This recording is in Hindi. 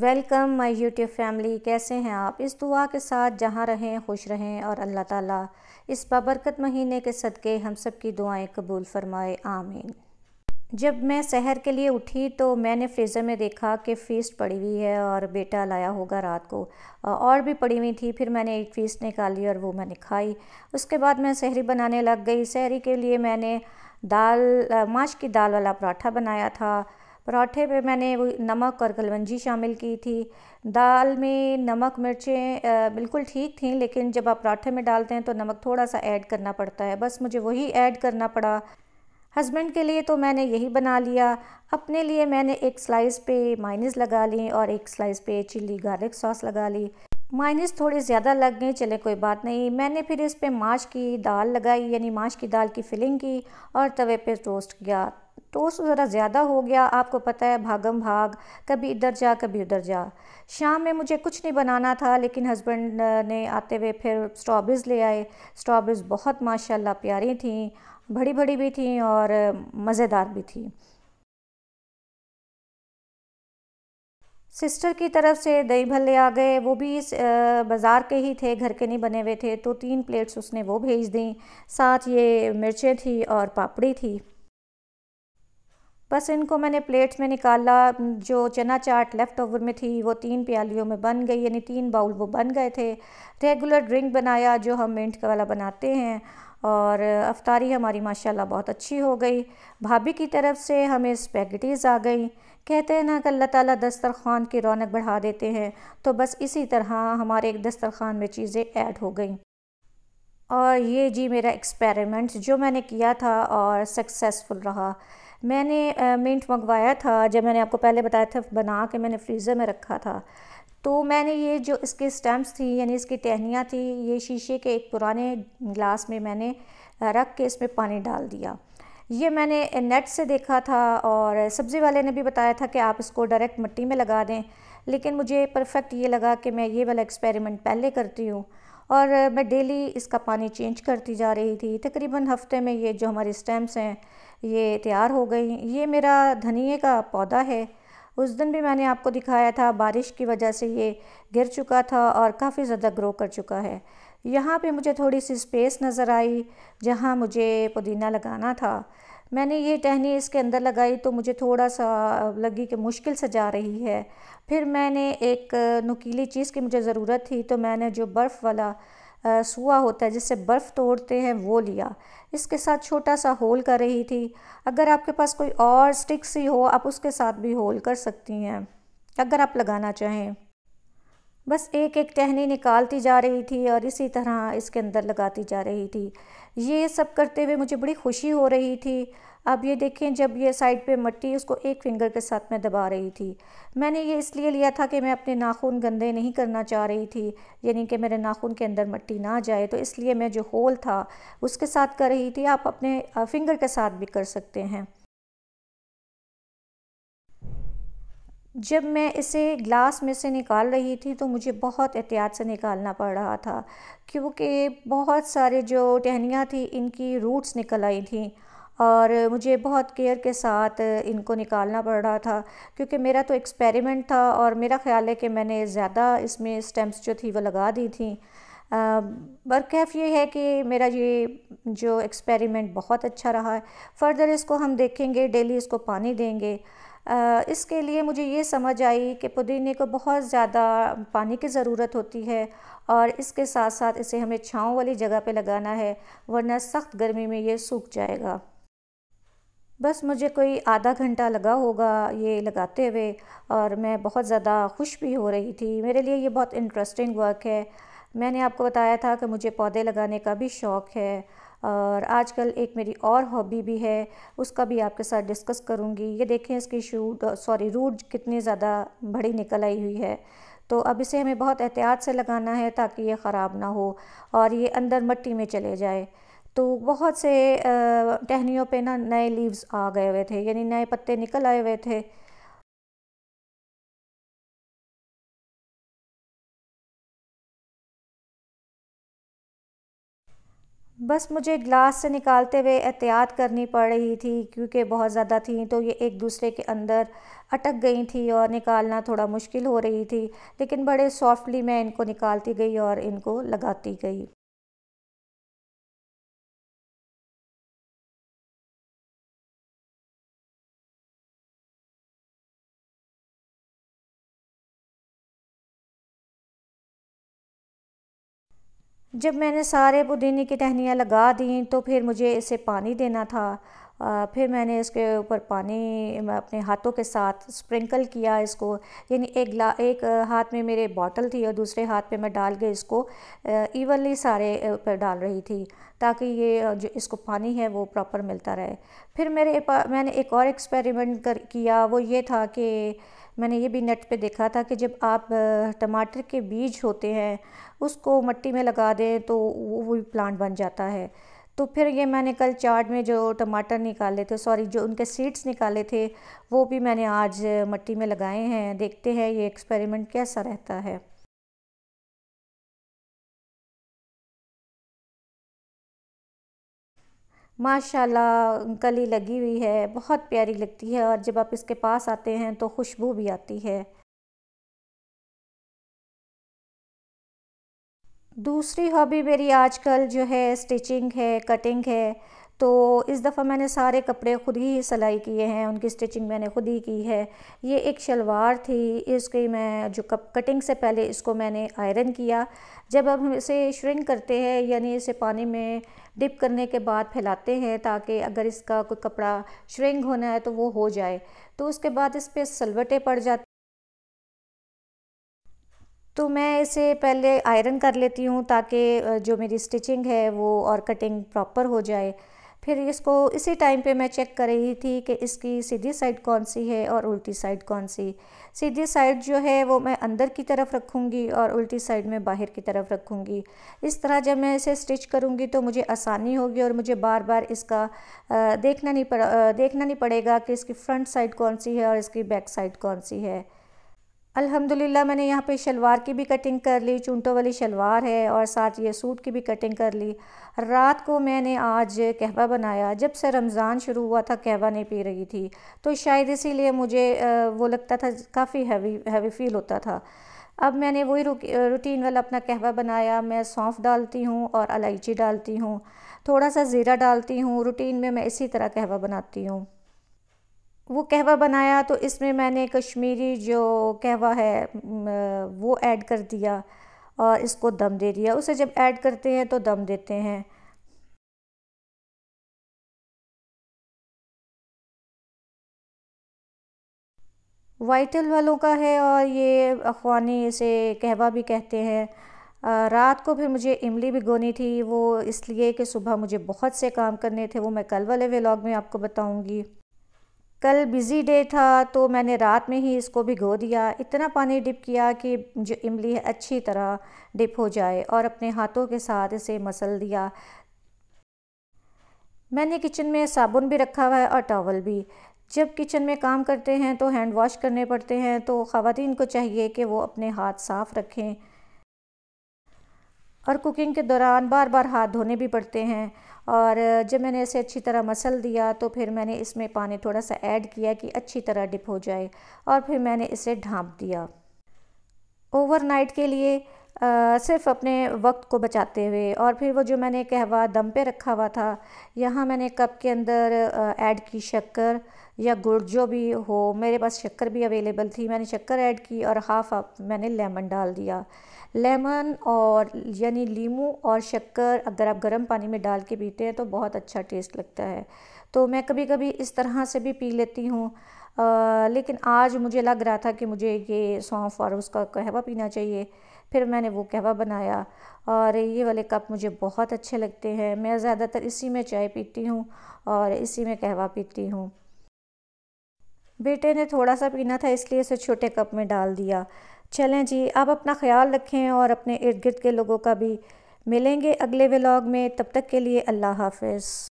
वेलकम माय यूट्यूब फैमिली कैसे हैं आप इस दुआ के साथ जहाँ रहें खुश रहें और अल्लाह ताला इस बाबरकत महीने के सदक़े हम सब की दुआएं कबूल फरमाए आमीन जब मैं शहर के लिए उठी तो मैंने फ्रीज़र में देखा कि फ़ीस पड़ी हुई है और बेटा लाया होगा रात को और भी पड़ी हुई थी फिर मैंने एक फ़ीस निकाली और वो मैंने खाई उसके बाद मैं शहरी बनाने लग गई शहरी के लिए मैंने दाल माश की दाल वाला पराठा बनाया था पराठे पे मैंने वो नमक और कलवंजी शामिल की थी दाल में नमक मिर्चें बिल्कुल ठीक थी लेकिन जब आप पराठे में डालते हैं तो नमक थोड़ा सा ऐड करना पड़ता है बस मुझे वही ऐड करना पड़ा हस्बैंड के लिए तो मैंने यही बना लिया अपने लिए मैंने एक स्लाइस पे माइनस लगा ली और एक स्लाइस पे चिल्ली गार्लिक सॉस लगा ली माइनस थोड़ी ज़्यादा लग गई चले कोई बात नहीं मैंने फिर इस पर माश की दाल लगाई यानी माश की दाल की फिलिंग की और तवे पे टोस्ट किया टोस्ट ज़रा ज़्यादा हो गया आपको पता है भागम भाग कभी इधर जा कभी उधर जा शाम में मुझे कुछ नहीं बनाना था लेकिन हस्बैंड ने आते हुए फिर स्ट्रॉबेरीज ले आए स्ट्रॉबेरीज बहुत माशाल्लाह प्यारी थी बड़ी बड़ी भी थी और मज़ेदार भी थी सिस्टर की तरफ से दही भल्ले आ गए वो भी इस बाज़ार के ही थे घर के नहीं बने हुए थे तो तीन प्लेट्स उसने वो भेज दी साथ ये मिर्चें थी और पापड़ी थी बस इनको मैंने प्लेट्स में निकाला जो चना चाट लेफ़्ट ओवर में थी वो तीन प्यालियों में बन गई यानी तीन बाउल वो बन गए थे रेगुलर ड्रिंक बनाया जो हम मिंट का वाला बनाते हैं और अफ्तारी हमारी माशाल्लाह बहुत अच्छी हो गई भाभी की तरफ से हमें स्पेगटीज़ आ गई कहते हैं ना कि अल्लाह ताला दस्तरखान की रौनक बढ़ा देते हैं तो बस इसी तरह हमारे एक दस्तरखान में चीज़ें ऐड हो गई और ये जी मेरा एक्सपेरिमेंट जो मैंने किया था और सक्सेसफुल रहा मैंने मिंट मंगवाया था जब मैंने आपको पहले बताया था बना के मैंने फ्रीज़र में रखा था तो मैंने ये जो इसके स्टैम्प्स थी यानी इसकी टहनियाँ थी ये शीशे के एक पुराने ग्लास में मैंने रख के इसमें पानी डाल दिया ये मैंने नेट से देखा था और सब्ज़ी वाले ने भी बताया था कि आप इसको डायरेक्ट मिट्टी में लगा दें लेकिन मुझे परफेक्ट ये लगा कि मैं ये वाला एक्सपेरिमेंट पहले करती हूँ और मैं डेली इसका पानी चेंज करती जा रही थी तकरीबन हफ्ते में ये जो हमारी स्टेम्स हैं ये तैयार हो गई ये मेरा धनिए का पौधा है उस दिन भी मैंने आपको दिखाया था बारिश की वजह से ये गिर चुका था और काफ़ी ज़्यादा ग्रो कर चुका है यहाँ पे मुझे थोड़ी सी स्पेस नज़र आई जहाँ मुझे पुदीना लगाना था मैंने ये टहनी इसके अंदर लगाई तो मुझे थोड़ा सा लगी कि मुश्किल से जा रही है फिर मैंने एक नुकीली चीज़ की मुझे ज़रूरत थी तो मैंने जो बर्फ़ वाला सुआ होता है जिससे बर्फ़ तोड़ते हैं वो लिया इसके साथ छोटा सा होल कर रही थी अगर आपके पास कोई और स्टिक्स ही हो आप उसके साथ भी होल कर सकती हैं अगर आप लगाना चाहें बस एक एक टहनी निकालती जा रही थी और इसी तरह इसके अंदर लगाती जा रही थी ये सब करते हुए मुझे बड़ी खुशी हो रही थी अब ये देखें जब ये साइड पे मट्टी उसको एक फिंगर के साथ मैं दबा रही थी मैंने ये इसलिए लिया था कि मैं अपने नाखून गंदे नहीं करना चाह रही थी यानी कि मेरे नाखून के अंदर मट्टी ना जाए तो इसलिए मैं जो होल था उसके साथ कर रही थी आप अपने फिंगर के साथ भी कर सकते हैं जब मैं इसे ग्लास में से निकाल रही थी तो मुझे बहुत एहतियात से निकालना पड़ रहा था क्योंकि बहुत सारे जो टहनियाँ थी इनकी रूट्स निकल आई थी और मुझे बहुत केयर के साथ इनको निकालना पड़ रहा था क्योंकि मेरा तो एक्सपेरिमेंट था और मेरा ख्याल है कि मैंने ज़्यादा इसमें स्टेम्स जो थी वो लगा दी थी बरकैफ ये है कि मेरा ये जो एक्सपेरिमेंट बहुत अच्छा रहा है फर्दर इसको हम देखेंगे डेली इसको पानी देंगे इसके लिए मुझे ये समझ आई कि पुदीने को बहुत ज़्यादा पानी की ज़रूरत होती है और इसके साथ साथ इसे हमें छाँव वाली जगह पे लगाना है वरना सख्त गर्मी में ये सूख जाएगा बस मुझे कोई आधा घंटा लगा होगा ये लगाते हुए और मैं बहुत ज़्यादा खुश भी हो रही थी मेरे लिए ये बहुत इंटरेस्टिंग वर्क है मैंने आपको बताया था कि मुझे पौधे लगाने का भी शौक़ है और आजकल एक मेरी और हॉबी भी है उसका भी आपके साथ डिस्कस करूँगी ये देखें इसकी शूट सॉरी रूट कितनी ज़्यादा बड़ी निकल आई हुई है तो अब इसे हमें बहुत एहतियात से लगाना है ताकि ये ख़राब ना हो और ये अंदर मट्टी में चले जाए तो बहुत से टहनियों पे ना नए लीव्स आ गए हुए थे यानी नए पत्ते निकल आए हुए थे बस मुझे ग्लास से निकालते हुए एहतियात करनी पड़ रही थी क्योंकि बहुत ज़्यादा थी तो ये एक दूसरे के अंदर अटक गई थी और निकालना थोड़ा मुश्किल हो रही थी लेकिन बड़े सॉफ्टली मैं इनको निकालती गई और इनको लगाती गई जब मैंने सारे पुदीने की टहनियाँ लगा दी तो फिर मुझे इसे पानी देना था फिर मैंने इसके ऊपर पानी अपने हाथों के साथ स्प्रिंकल किया इसको यानी एक ला एक हाथ में मेरे बॉटल थी और दूसरे हाथ पे मैं डाल के इसको इवनली सारे पर डाल रही थी ताकि ये जो इसको पानी है वो प्रॉपर मिलता रहे फिर मेरे मैंने एक और एक्सपेरिमेंट कर किया वो ये था कि मैंने ये भी नेट पे देखा था कि जब आप टमाटर के बीज होते हैं उसको मिट्टी में लगा दें तो वो भी प्लांट बन जाता है तो फिर ये मैंने कल चाट में जो टमाटर निकाले थे सॉरी जो उनके सीड्स निकाले थे वो भी मैंने आज मट्टी में लगाए हैं देखते हैं ये एक्सपेरिमेंट कैसा रहता है माशाल्लाह कली लगी हुई है बहुत प्यारी लगती है और जब आप इसके पास आते हैं तो खुशबू भी आती है दूसरी हॉबी मेरी आजकल जो है स्टिचिंग है कटिंग है तो इस दफ़ा मैंने सारे कपड़े ख़ुद ही सिलाई किए हैं उनकी स्टिचिंग मैंने ख़ुद ही की है ये एक शलवार थी इसकी मैं जो कप कटिंग से पहले इसको मैंने आयरन किया जब अब हम इसे श्रिंक करते हैं यानी इसे पानी में डिप करने के बाद फैलाते हैं ताकि अगर इसका कोई कपड़ा श्रिंक होना है तो वो हो जाए तो उसके बाद इस पर सलवटें पड़ जाती तो मैं इसे पहले आयरन कर लेती हूँ ताकि जो मेरी स्टिचिंग है वो और कटिंग प्रॉपर हो जाए फिर इसको इसी टाइम पे मैं चेक कर रही थी कि इसकी सीधी साइड कौन सी है और उल्टी साइड कौन सी सीधी साइड जो है वो मैं अंदर की तरफ रखूँगी और उल्टी साइड में बाहर की तरफ रखूँगी इस तरह जब मैं इसे स्टिच करूँगी तो मुझे आसानी होगी और मुझे बार बार इसका देखना नहीं पड़ देखना नहीं पड़ेगा कि इसकी फ्रंट साइड कौन सी है और इसकी बैक साइड कौन सी है अल्हम्दुलिल्लाह मैंने यहाँ पे शलवार की भी कटिंग कर ली चूंटों वाली शलवार है और साथ ये सूट की भी कटिंग कर ली रात को मैंने आज कहवा बनाया जब से रमज़ान शुरू हुआ था कहवा नहीं पी रही थी तो शायद इसीलिए मुझे वो लगता था काफ़ी हैवी हैवी फील होता था अब मैंने वही रूटीन वाला अपना कहवा बनाया मैं सौंफ डालती हूँ और इलायची डालती हूँ थोड़ा सा ज़ीरा डालती हूँ रूटीन में मैं इसी तरह कहवा बनाती हूँ वो कहवा बनाया तो इसमें मैंने कश्मीरी जो कहवा है वो ऐड कर दिया और इसको दम दे दिया उसे जब ऐड करते हैं तो दम देते हैं वाइटल वालों का है और ये अखवानी इसे कहवा भी कहते हैं रात को फिर मुझे इमली भिगोनी थी वो इसलिए कि सुबह मुझे बहुत से काम करने थे वो मैं कल वाले व्लॉग में आपको बताऊंगी कल बिज़ी डे था तो मैंने रात में ही इसको भिगो दिया इतना पानी डिप किया कि जो इमली है अच्छी तरह डिप हो जाए और अपने हाथों के साथ इसे मसल दिया मैंने किचन में साबुन भी रखा हुआ है और टॉवल भी जब किचन में काम करते हैं तो हैंड वॉश करने पड़ते हैं तो ख़वातीन को चाहिए कि वो अपने हाथ साफ़ रखें पर कुकिंग के दौरान बार बार हाथ धोने भी पड़ते हैं और जब मैंने इसे अच्छी तरह मसल दिया तो फिर मैंने इसमें पानी थोड़ा सा ऐड किया कि अच्छी तरह डिप हो जाए और फिर मैंने इसे ढाँप दिया ओवरनाइट के लिए आ, सिर्फ अपने वक्त को बचाते हुए और फिर वो जो मैंने कहवा दम पे रखा हुआ था यहाँ मैंने कप के अंदर ऐड की शक्कर या गुड़ जो भी हो मेरे पास शक्कर भी अवेलेबल थी मैंने शक्कर ऐड की और हाफ अप मैंने लेमन डाल दिया लेमन और यानी लीमू और शक्कर अगर आप गर्म पानी में डाल के पीते हैं तो बहुत अच्छा टेस्ट लगता है तो मैं कभी कभी इस तरह से भी पी लेती हूँ लेकिन आज मुझे लग रहा था कि मुझे ये सौंफ और उसका कहवा पीना चाहिए फिर मैंने वो कहवा बनाया और ये वाले कप मुझे बहुत अच्छे लगते हैं मैं ज़्यादातर इसी में चाय पीती हूँ और इसी में कहवा पीती हूँ बेटे ने थोड़ा सा पीना था इसलिए इसे छोटे कप में डाल दिया चलें जी आप अपना ख्याल रखें और अपने इर्द गिर्द के लोगों का भी मिलेंगे अगले व्लॉग में तब तक के लिए अल्लाह हाफिज़